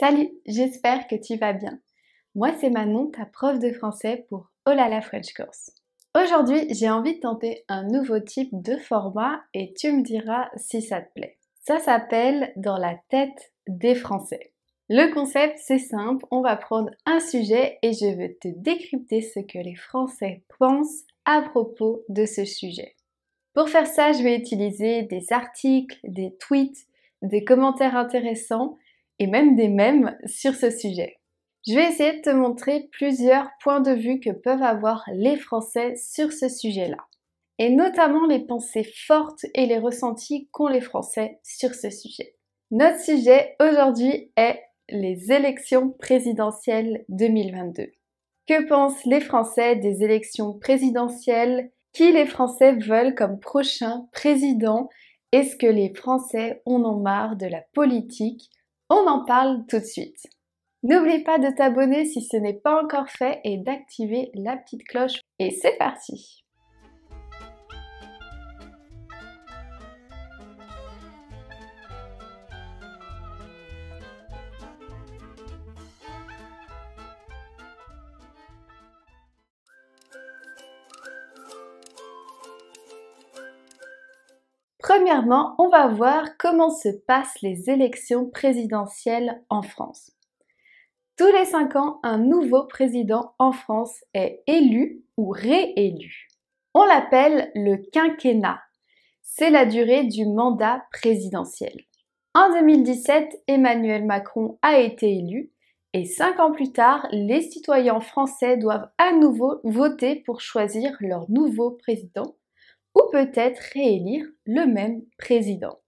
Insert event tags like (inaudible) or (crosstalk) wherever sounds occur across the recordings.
Salut, j'espère que tu vas bien. Moi, c'est Manon, ta prof de français pour Olala oh French Course. Aujourd'hui, j'ai envie de tenter un nouveau type de format et tu me diras si ça te plaît. Ça s'appelle Dans la tête des Français. Le concept, c'est simple, on va prendre un sujet et je veux te décrypter ce que les Français pensent à propos de ce sujet. Pour faire ça, je vais utiliser des articles, des tweets, des commentaires intéressants et même des mèmes sur ce sujet. Je vais essayer de te montrer plusieurs points de vue que peuvent avoir les Français sur ce sujet-là, et notamment les pensées fortes et les ressentis qu'ont les Français sur ce sujet. Notre sujet aujourd'hui est les élections présidentielles 2022. Que pensent les Français des élections présidentielles Qui les Français veulent comme prochain président Est-ce que les Français en ont marre de la politique on en parle tout de suite. N'oublie pas de t'abonner si ce n'est pas encore fait et d'activer la petite cloche. Et c'est parti Premièrement, on va voir comment se passent les élections présidentielles en France. Tous les cinq ans, un nouveau président en France est élu ou réélu. On l'appelle le quinquennat. C'est la durée du mandat présidentiel. En 2017, Emmanuel Macron a été élu et cinq ans plus tard, les citoyens français doivent à nouveau voter pour choisir leur nouveau président ou peut-être réélire le même président.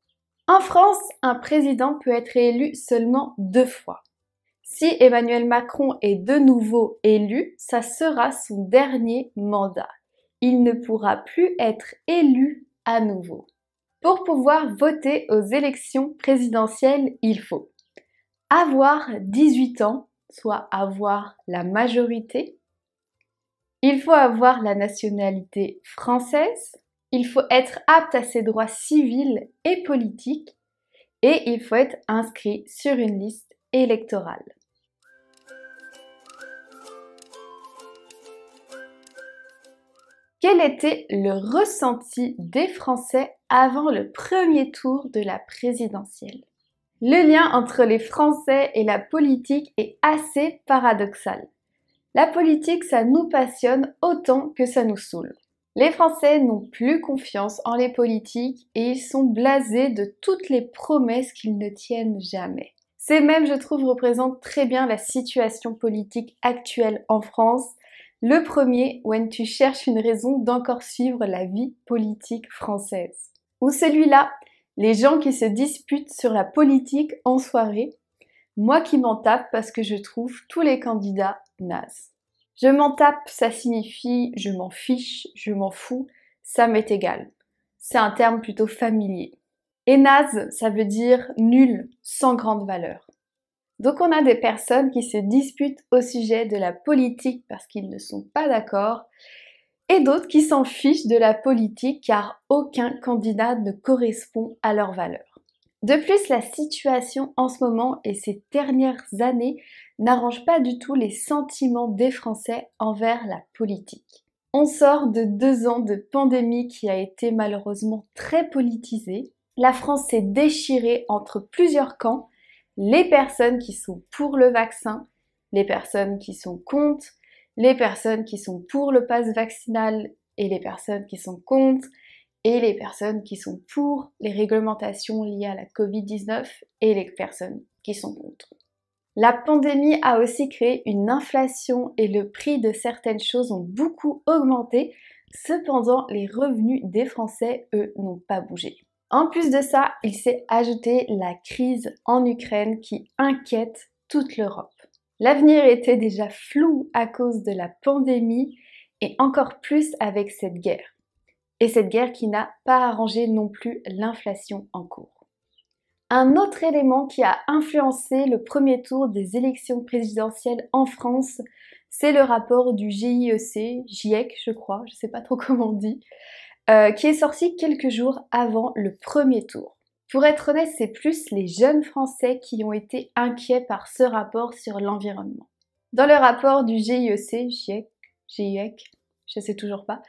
En France, un président peut être élu seulement deux fois. Si Emmanuel Macron est de nouveau élu, ça sera son dernier mandat. Il ne pourra plus être élu à nouveau. Pour pouvoir voter aux élections présidentielles, il faut avoir 18 ans, soit avoir la majorité. Il faut avoir la nationalité française il faut être apte à ses droits civils et politiques et il faut être inscrit sur une liste électorale. Quel était le ressenti des Français avant le premier tour de la présidentielle Le lien entre les Français et la politique est assez paradoxal. La politique, ça nous passionne autant que ça nous saoule. Les Français n'ont plus confiance en les politiques et ils sont blasés de toutes les promesses qu'ils ne tiennent jamais. Ces mêmes, je trouve, représentent très bien la situation politique actuelle en France. Le premier, when tu cherches une raison d'encore suivre la vie politique française. Ou celui-là, les gens qui se disputent sur la politique en soirée. Moi qui m'en tape parce que je trouve tous les candidats nazes. Je m'en tape, ça signifie je m'en fiche, je m'en fous, ça m'est égal. C'est un terme plutôt familier. Et naze, ça veut dire nul, sans grande valeur. Donc on a des personnes qui se disputent au sujet de la politique parce qu'ils ne sont pas d'accord et d'autres qui s'en fichent de la politique car aucun candidat ne correspond à leurs valeurs. De plus, la situation en ce moment et ces dernières années n'arrange pas du tout les sentiments des Français envers la politique. On sort de deux ans de pandémie qui a été malheureusement très politisée. La France s'est déchirée entre plusieurs camps, les personnes qui sont pour le vaccin, les personnes qui sont contre, les personnes qui sont pour le pass vaccinal et les personnes qui sont contre, et les personnes qui sont pour les réglementations liées à la Covid-19 et les personnes qui sont contre. La pandémie a aussi créé une inflation et le prix de certaines choses ont beaucoup augmenté. Cependant, les revenus des Français, eux, n'ont pas bougé. En plus de ça, il s'est ajouté la crise en Ukraine qui inquiète toute l'Europe. L'avenir était déjà flou à cause de la pandémie et encore plus avec cette guerre et cette guerre qui n'a pas arrangé non plus l'inflation en cours. Un autre élément qui a influencé le premier tour des élections présidentielles en France, c'est le rapport du GIEC, GIEC je crois, je ne sais pas trop (laughs) comment on dit, euh, qui est sorti quelques jours avant le premier tour. Pour être honnête, c'est plus les jeunes Français qui ont été inquiets par ce rapport sur l'environnement. Dans le rapport du GIEC, GIEC, GIEC je sais toujours pas,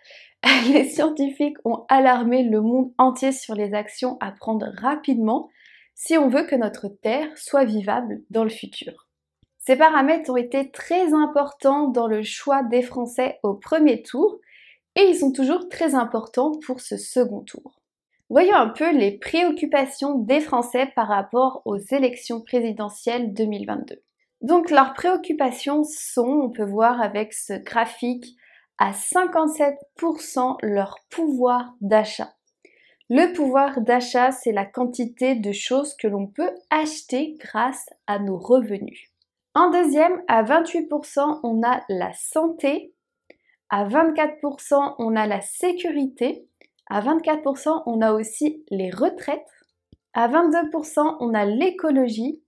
(laughs) les scientifiques ont alarmé le monde entier sur les actions à prendre rapidement si on veut que notre Terre soit vivable dans le futur. Ces paramètres ont été très importants dans le choix des Français au premier tour et ils sont toujours très importants pour ce second tour. Voyons un peu les préoccupations des Français par rapport aux élections présidentielles 2022. Donc leurs préoccupations sont, on peut voir avec ce graphique, à 57% leur pouvoir d'achat. Le pouvoir d'achat, c'est la quantité de choses que l'on peut acheter grâce à nos revenus. En deuxième, à 28%, on a la santé. À 24%, on a la sécurité. À 24%, on a aussi les retraites. À 22%, on a l'écologie.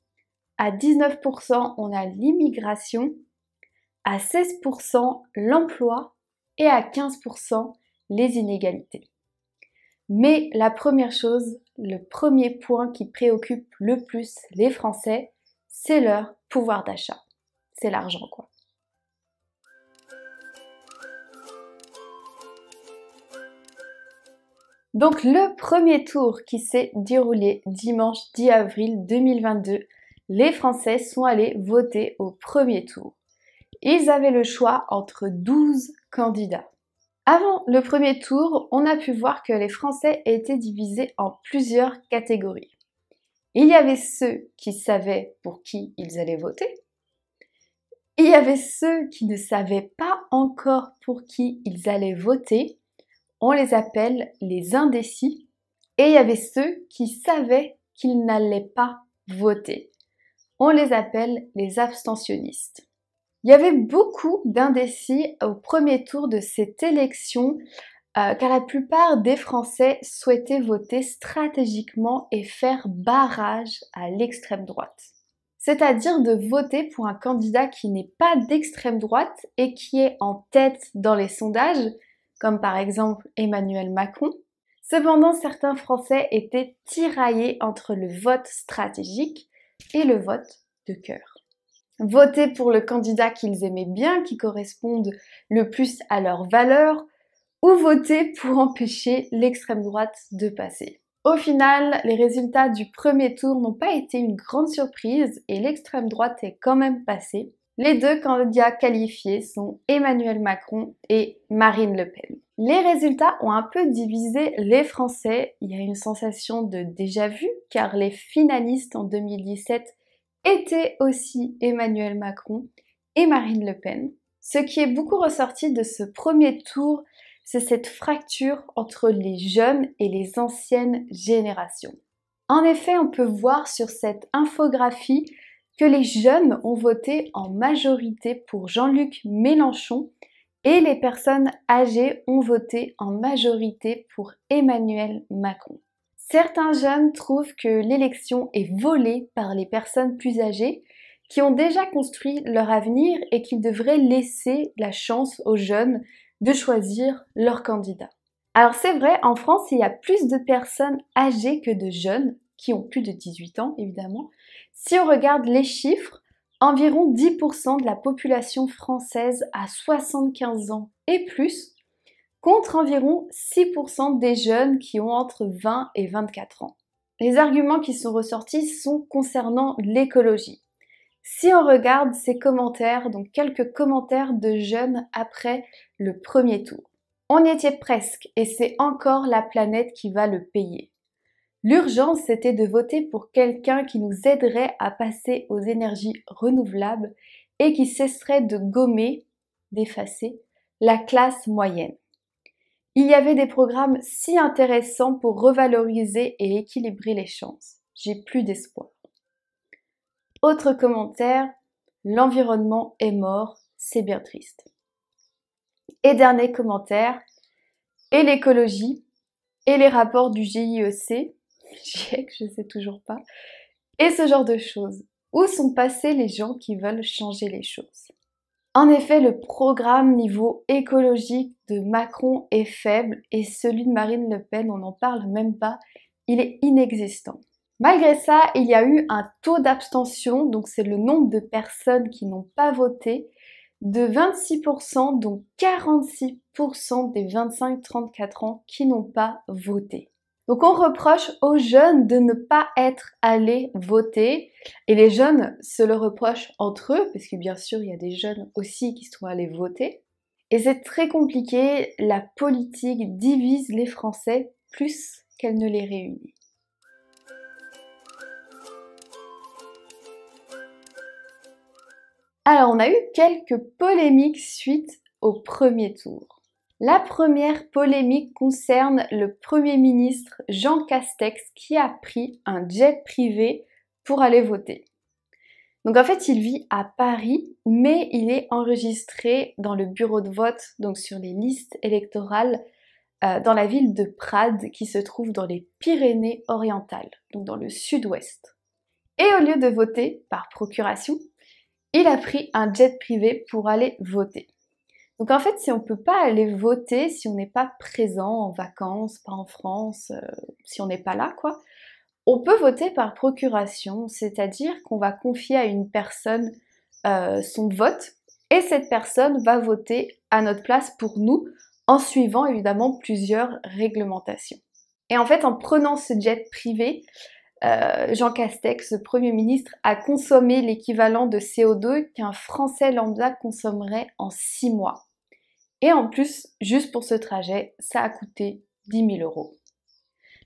À 19%, on a l'immigration. À 16%, l'emploi et à 15% les inégalités. Mais la première chose, le premier point qui préoccupe le plus les Français, c'est leur pouvoir d'achat. C'est l'argent quoi. Donc le premier tour qui s'est déroulé dimanche 10 avril 2022, les Français sont allés voter au premier tour. Ils avaient le choix entre 12 candidats. Avant le premier tour, on a pu voir que les Français étaient divisés en plusieurs catégories. Il y avait ceux qui savaient pour qui ils allaient voter. Il y avait ceux qui ne savaient pas encore pour qui ils allaient voter. On les appelle les indécis. Et il y avait ceux qui savaient qu'ils n'allaient pas voter. On les appelle les abstentionnistes. Il y avait beaucoup d'indécis au premier tour de cette élection, euh, car la plupart des Français souhaitaient voter stratégiquement et faire barrage à l'extrême droite. C'est-à-dire de voter pour un candidat qui n'est pas d'extrême droite et qui est en tête dans les sondages, comme par exemple Emmanuel Macron. Cependant, certains Français étaient tiraillés entre le vote stratégique et le vote de cœur voter pour le candidat qu'ils aimaient bien, qui corresponde le plus à leurs valeurs, ou voter pour empêcher l'extrême droite de passer. Au final, les résultats du premier tour n'ont pas été une grande surprise et l'extrême droite est quand même passée. Les deux candidats qualifiés sont Emmanuel Macron et Marine Le Pen. Les résultats ont un peu divisé les Français. Il y a une sensation de déjà vu car les finalistes en 2017 étaient aussi Emmanuel Macron et Marine Le Pen. Ce qui est beaucoup ressorti de ce premier tour, c'est cette fracture entre les jeunes et les anciennes générations. En effet, on peut voir sur cette infographie que les jeunes ont voté en majorité pour Jean-Luc Mélenchon et les personnes âgées ont voté en majorité pour Emmanuel Macron. Certains jeunes trouvent que l'élection est volée par les personnes plus âgées qui ont déjà construit leur avenir et qu'ils devraient laisser la chance aux jeunes de choisir leur candidat. Alors c'est vrai, en France, il y a plus de personnes âgées que de jeunes, qui ont plus de 18 ans évidemment. Si on regarde les chiffres, environ 10% de la population française à 75 ans et plus contre environ 6% des jeunes qui ont entre 20 et 24 ans. Les arguments qui sont ressortis sont concernant l'écologie. Si on regarde ces commentaires, donc quelques commentaires de jeunes après le premier tour, on y était presque et c'est encore la planète qui va le payer. L'urgence c'était de voter pour quelqu'un qui nous aiderait à passer aux énergies renouvelables et qui cesserait de gommer, d'effacer, la classe moyenne. Il y avait des programmes si intéressants pour revaloriser et équilibrer les chances. J'ai plus d'espoir. Autre commentaire, l'environnement est mort, c'est bien triste. Et dernier commentaire, et l'écologie, et les rapports du GIEC, GIEC, (laughs) je sais toujours pas, et ce genre de choses. Où sont passés les gens qui veulent changer les choses en effet, le programme niveau écologique de Macron est faible et celui de Marine Le Pen, on n'en parle même pas, il est inexistant. Malgré ça, il y a eu un taux d'abstention, donc c'est le nombre de personnes qui n'ont pas voté, de 26%, donc 46% des 25-34 ans qui n'ont pas voté. Donc on reproche aux jeunes de ne pas être allés voter et les jeunes se le reprochent entre eux parce que bien sûr il y a des jeunes aussi qui sont allés voter. Et c'est très compliqué, la politique divise les Français plus qu'elle ne les réunit. Alors on a eu quelques polémiques suite au premier tour. La première polémique concerne le Premier ministre Jean Castex qui a pris un jet privé pour aller voter. Donc en fait, il vit à Paris, mais il est enregistré dans le bureau de vote, donc sur les listes électorales, euh, dans la ville de Prades, qui se trouve dans les Pyrénées-Orientales, donc dans le sud-ouest. Et au lieu de voter par procuration, il a pris un jet privé pour aller voter. Donc en fait, si on ne peut pas aller voter, si on n'est pas présent en vacances, pas en France, euh, si on n'est pas là, quoi, on peut voter par procuration, c'est-à-dire qu'on va confier à une personne euh, son vote et cette personne va voter à notre place pour nous en suivant évidemment plusieurs réglementations. Et en fait, en prenant ce jet privé, euh, Jean Castex, ce Premier ministre, a consommé l'équivalent de CO2 qu'un Français lambda consommerait en six mois. Et en plus, juste pour ce trajet, ça a coûté 10 000 euros.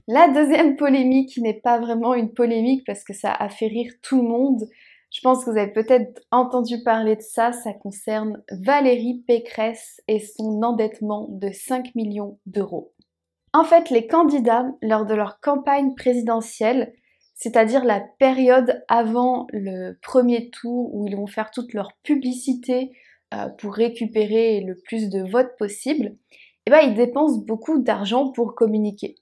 La deuxième polémique, qui n'est pas vraiment une polémique parce que ça a fait rire tout le monde, je pense que vous avez peut-être entendu parler de ça, ça concerne Valérie Pécresse et son endettement de 5 millions d'euros. En fait, les candidats, lors de leur campagne présidentielle, c'est-à-dire la période avant le premier tour où ils vont faire toute leur publicité, euh, pour récupérer le plus de votes possible, eh ben, ils dépensent beaucoup d'argent pour communiquer.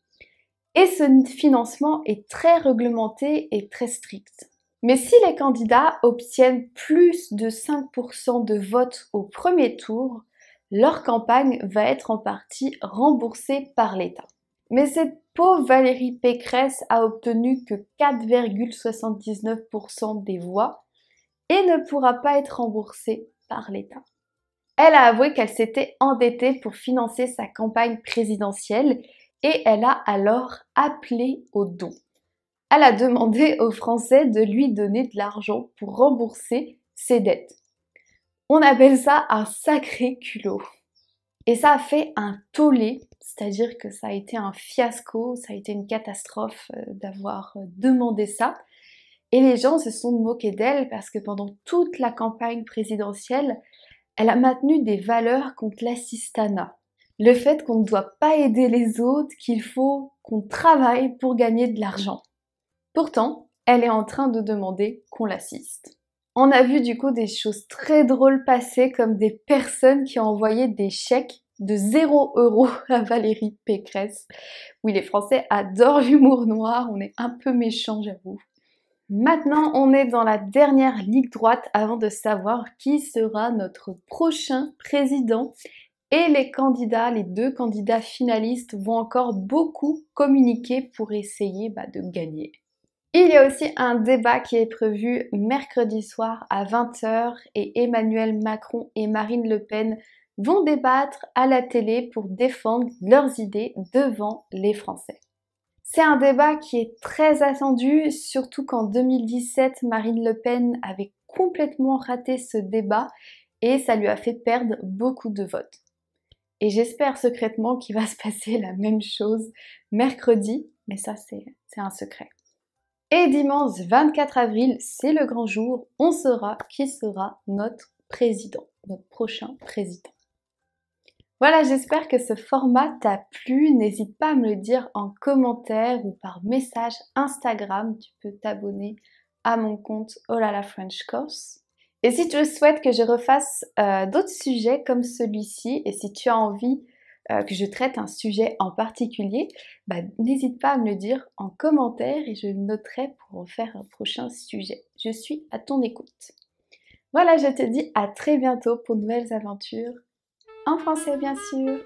Et ce financement est très réglementé et très strict. Mais si les candidats obtiennent plus de 5% de votes au premier tour, leur campagne va être en partie remboursée par l'État. Mais cette pauvre Valérie Pécresse a obtenu que 4,79% des voix et ne pourra pas être remboursée l'État. Elle a avoué qu'elle s'était endettée pour financer sa campagne présidentielle et elle a alors appelé au don. Elle a demandé aux Français de lui donner de l'argent pour rembourser ses dettes. On appelle ça un sacré culot. Et ça a fait un tollé, c'est-à-dire que ça a été un fiasco, ça a été une catastrophe euh, d'avoir euh, demandé ça. Et les gens se sont moqués d'elle parce que pendant toute la campagne présidentielle, elle a maintenu des valeurs contre l'assistanat. Le fait qu'on ne doit pas aider les autres, qu'il faut qu'on travaille pour gagner de l'argent. Pourtant, elle est en train de demander qu'on l'assiste. On a vu du coup des choses très drôles passer comme des personnes qui ont envoyé des chèques de 0 euros à Valérie Pécresse. Oui, les Français adorent l'humour noir, on est un peu méchants, j'avoue. Maintenant, on est dans la dernière ligue droite avant de savoir qui sera notre prochain président. Et les candidats, les deux candidats finalistes vont encore beaucoup communiquer pour essayer bah, de gagner. Il y a aussi un débat qui est prévu mercredi soir à 20h et Emmanuel Macron et Marine Le Pen vont débattre à la télé pour défendre leurs idées devant les Français. C'est un débat qui est très attendu, surtout qu'en 2017, Marine Le Pen avait complètement raté ce débat et ça lui a fait perdre beaucoup de votes. Et j'espère secrètement qu'il va se passer la même chose mercredi, mais ça c'est un secret. Et dimanche 24 avril, c'est le grand jour, on saura qui sera notre président, notre prochain président. Voilà, j'espère que ce format t'a plu. N'hésite pas à me le dire en commentaire ou par message Instagram. Tu peux t'abonner à mon compte Olala French Course. Et si tu souhaites que je refasse euh, d'autres sujets comme celui-ci, et si tu as envie euh, que je traite un sujet en particulier, bah, n'hésite pas à me le dire en commentaire et je noterai pour faire un prochain sujet. Je suis à ton écoute. Voilà, je te dis à très bientôt pour de nouvelles aventures en français bien sûr.